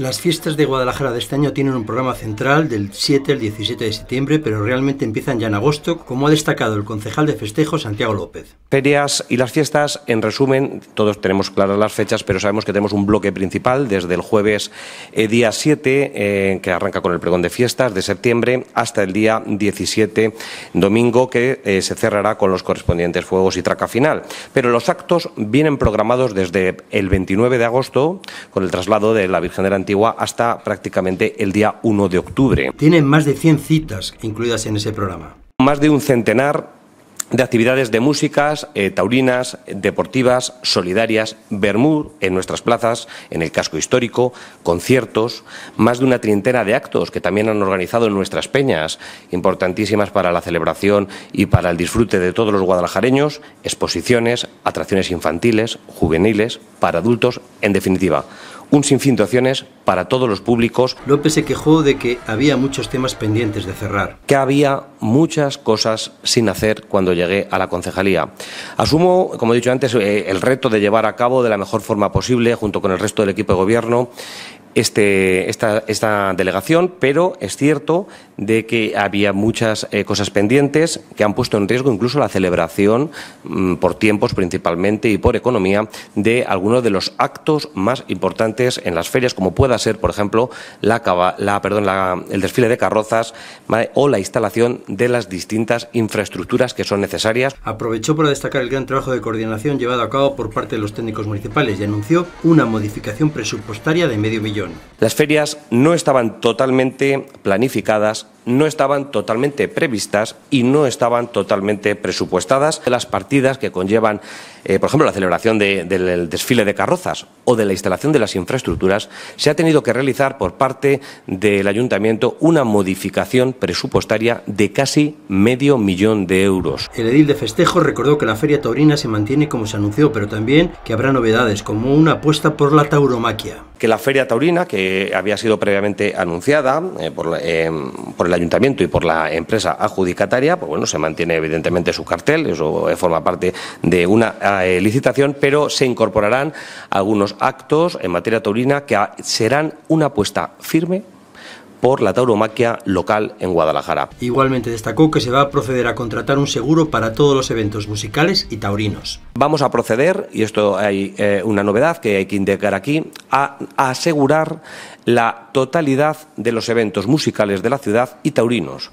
Las fiestas de Guadalajara de este año tienen un programa central del 7 al 17 de septiembre, pero realmente empiezan ya en agosto, como ha destacado el concejal de festejos Santiago López. Ferias y las fiestas, en resumen, todos tenemos claras las fechas, pero sabemos que tenemos un bloque principal desde el jueves eh, día 7, eh, que arranca con el pregón de fiestas de septiembre, hasta el día 17, domingo, que eh, se cerrará con los correspondientes fuegos y traca final. Pero los actos vienen programados desde el 29 de agosto, con el traslado de la Virgen de la hasta prácticamente el día 1 de octubre. Tienen más de 100 citas incluidas en ese programa. Más de un centenar de actividades de músicas, eh, taurinas, deportivas, solidarias, bermud en nuestras plazas, en el casco histórico, conciertos, más de una treintena de actos que también han organizado en nuestras peñas, importantísimas para la celebración y para el disfrute de todos los guadalajareños, exposiciones, atracciones infantiles, juveniles, para adultos, en definitiva un sinfín de acciones para todos los públicos. López se quejó de que había muchos temas pendientes de cerrar. Que había muchas cosas sin hacer cuando llegué a la concejalía. Asumo, como he dicho antes, eh, el reto de llevar a cabo de la mejor forma posible, junto con el resto del equipo de gobierno, este, esta, delegación, pero es cierto de que había muchas eh, cosas pendientes que han puesto en riesgo incluso la celebración, mm, por tiempos principalmente y por economía, de algunos de los actos más importantes en las ferias, como pueda ser, por ejemplo, la, perdón, el desfile de carrozas o la instalación de las distintas infraestructuras que son necesarias. Aprovechó para destacar el gran trabajo de coordinación llevado a cabo por parte de los técnicos municipales y anunció una modificación presupuestaria de medio millón las ferias no estaban totalmente planificadas no estaban totalmente previstas y no estaban totalmente presupuestadas. Las partidas que conllevan, eh, por ejemplo, la celebración del desfile de carrozas o de la instalación de las infraestructuras, se ha tenido que realizar por parte del ayuntamiento una modificación presupuestaria de casi medio millón de euros. El edil de festejos recordó que la feria taurina se mantiene como se anunció, pero también que habrá novedades, como una apuesta por la tauromaquia. Que la feria taurina, que había sido previamente anunciada eh, por, eh, por el ayuntamiento y por la empresa adjudicataria, pues bueno, se mantiene evidentemente su cartel, eso forma parte de una eh, licitación, pero se incorporarán algunos actos en materia taurina que serán una apuesta firme por la tauromaquia local en Guadalajara. Igualmente destacó que se va a proceder a contratar un seguro para todos los eventos musicales y taurinos. Vamos a proceder, y esto hay eh, una novedad que hay que indicar aquí, a asegurar la totalidad de los eventos musicales de la ciudad y taurinos.